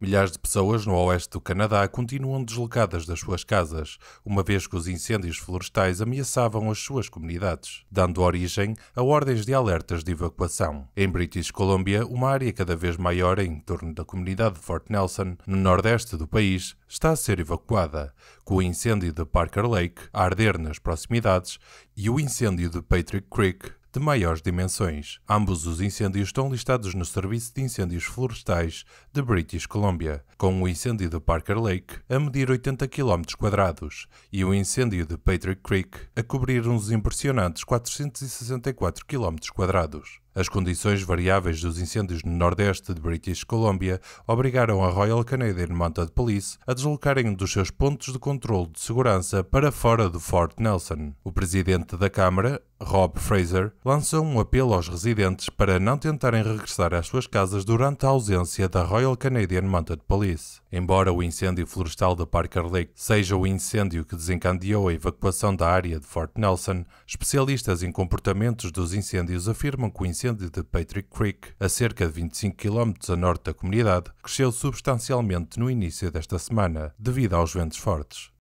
Milhares de pessoas no oeste do Canadá continuam deslocadas das suas casas, uma vez que os incêndios florestais ameaçavam as suas comunidades, dando origem a ordens de alertas de evacuação. Em British Columbia, uma área cada vez maior em torno da comunidade de Fort Nelson, no nordeste do país, está a ser evacuada, com o incêndio de Parker Lake a arder nas proximidades e o incêndio de Patrick Creek de maiores dimensões. Ambos os incêndios estão listados no Serviço de Incêndios Florestais de British Columbia com o incêndio de Parker Lake a medir 80 km e o incêndio de Patrick Creek a cobrir uns impressionantes 464 km. As condições variáveis dos incêndios no nordeste de British Columbia obrigaram a Royal Canadian Mounted Police a deslocarem um dos seus pontos de controle de segurança para fora do Fort Nelson. O presidente da Câmara, Rob Fraser, lançou um apelo aos residentes para não tentarem regressar às suas casas durante a ausência da Royal Canadian Mounted Police. Embora o incêndio florestal da Parker Lake seja o incêndio que desencadeou a evacuação da área de Fort Nelson, especialistas em comportamentos dos incêndios afirmam que o incêndio de Patrick Creek, a cerca de 25 km a norte da comunidade, cresceu substancialmente no início desta semana, devido aos ventos fortes.